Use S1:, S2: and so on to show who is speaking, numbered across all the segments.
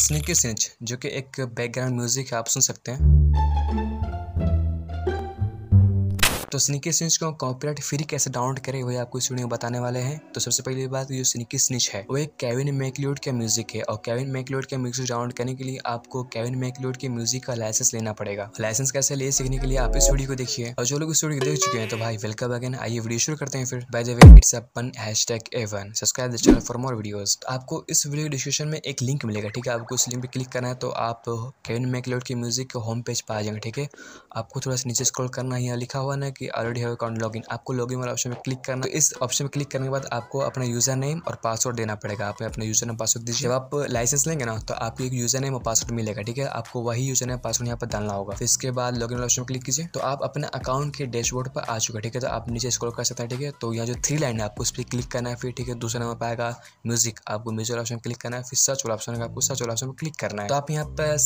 S1: sneaky सिंच जो कि एक बैकग्राउंड म्यूज़िक है आप सुन सकते हैं तो स्निकी स्निच को कॉपीराइट फ्री कैसे डाउनलोड करें वही आपको इस वीडियो में बताने वाले हैं तो सबसे पहली बात जो स्निकी स्निच है वो एक कैविन मैकलियोड का म्यूजिक है और कैविन मैकलोड का म्यूजिक डाउनलोड करने के लिए आपको कैविन मेकलोड के म्यूजिक का लाइसेंस लेना पड़ेगा लाइसेंस कैसे ले सीखने के लिए आप इस वीडियो को देखिए और जो लोग इस वीडियो को देख चुके हैं तो भाई वेलकम अगेन आइए वीडियो शुरू करते हैं फिर by the way it's upon subscribe the channel for more videos आपको इस वीडियो डिस्क्रिप्शन में एक लिंक मिलेगा ठीक है आपको उस लिंक पर क्लिक करना है तो आप केविन मैकलोड के म्यूजिक के होम पेज पर आ जाएंगे ठीक है आपको थोड़ा सा नीचे स्क्रॉल करना है यहाँ लिखा हुआ ना कि ऑलरेडी हैव अकाउंट लॉगिन आपको लॉगिन वाला ऑप्शन में क्लिक करना तो इस ऑप्शन में क्लिक करने के बाद आपको अपना यूजर नेम और पासवर्ड देना पड़ेगा आप अपना यूजर नेम पासवर्ड दीजिए जब आप लाइसेंस लेंगे ना तो आपको एक यूजर नेम और पासवर्ड मिलेगा ठीक है आपको वही यूजर नेम पासवर्ड यहाँ पर डालना होगा फिर इसके बाद लॉगिन वाला ऑप्शन क्लिक कीजिए तो आप अपने अकाउंट के डैशबोर्ड पर आ चुके ठीक है तो आप नीचे स्क्रॉल कर सकते हैं ठीक है तो यहाँ जो थ्री लाइन है आपको उस पर क्लिक करना है फिर ठीक है दूसरा नंबर पर आएगा म्यूजिक आपको म्यूजिक ऑप्शन क्लिक करना है फिर सर्च वाला ऑप्शन आपको सर्च वाला ऑप्शन क्लिक करना है तो आप यहाँ पर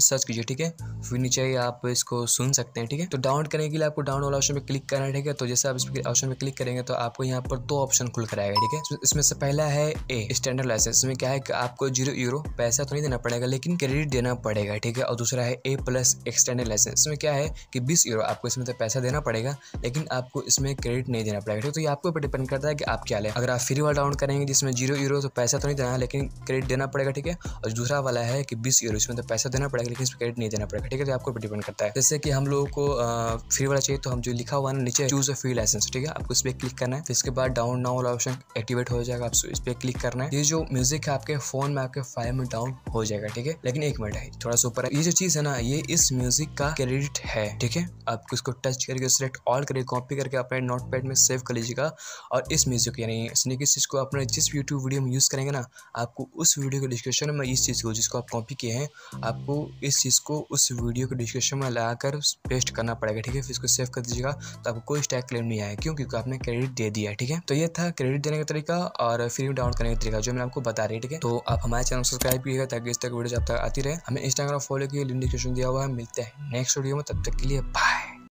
S1: सर्च कीजिए ठीक है फिर नीचे आप इसको सुन सकते हैं ठीक है तो डाउनलोड करने के लिए आपको डाउनलोड ऑप्शन में क्लिक करना है ठीक है तो जैसे आप इस ऑप्शन में क्लिक करेंगे तो आपको यहाँ पर दो ऑप्शन खुल कर आएगा ठीक है तो इसमें से पहला है ए स्टैंडर्ड लाइसेंस इसमें क्या है कि आपको जीरो यूरो पैसा तो नहीं देना पड़ेगा लेकिन क्रेडिट देना पड़ेगा ठीक है और दूसरा है ए प्लस एक्सटेंडेड लाइसेंस इसमें क्या है कि बीस यूरो आपको इसमें तो पैसा देना पड़ेगा लेकिन आपको इसमें क्रेडिट नहीं देना पड़ेगा ठीक है तो ये आपके ऊपर डिपेंड करता है कि आप क्या लें अगर आप फ्री वाला डाउनलोड करेंगे जिसमें जीरो यूरो तो पैसा तो नहीं देना लेकिन क्रेडिट देना पड़ेगा ठीक है और दूसरा वाला है कि बीस यूरो इसमें तो पैसा देना पड़ेगा लेकिन इसमें क्रेडिट नहीं देना पड़ेगा ठीक है तो आपको डिपेंड करता है जैसे कि हम लोगों को फ्री वाला चाहिए तो हम जो लिखा हुआ है नीचे चूज अ फ्री लाइसेंस ठीक है आपको इस पर क्लिक करना है फिर इसके बाद डाउन नाउ वाला ऑप्शन एक्टिवेट हो जाएगा आप इस पर क्लिक करना है ये जो म्यूजिक है आपके फोन में आपके फाइल में डाउन हो जाएगा ठीक है लेकिन एक मिनट है थोड़ा सा ऊपर है ये जो चीज है ना ये इस म्यूजिक का क्रेडिट है ठीक है आप इसको टच करके सिलेक्ट ऑल करके कॉपी करके अपने नोट पैड में सेव कर लीजिएगा और इस म्यूजिक यानी किस चीज़ को अपने जिस यूट्यूब वीडियो में यूज़ करेंगे ना आपको उस वीडियो के डिस्क्रिप्शन में इस चीज़ को जिसको आप कॉपी किए हैं आपको इस चीज़ को उस वीडियो के डिस्क्रिप्शन में लगाकर पेस्ट करना पड़ेगा ठीक है फिर इसको सेव कर दीजिएगा तो आपको कोई स्टैक क्लेम नहीं आया क्यों क्योंकि आपने क्रेडिट दे दिया ठीक है तो ये था क्रेडिट देने का तरीका और फ्री में डाउनलोड करने का तरीका जो मैंने आपको बता रही है ठीक है तो आप हमारे चैनल सब्सक्राइब कीजिएगा ताकि इस तक वीडियो आप तक आती रहे हमें इंस्टाग्राम फॉलो किए लिंक डिस्क्रिप्शन दिया हुआ है मिलते हैं नेक्स्ट वीडियो में तब तक के लिए बाय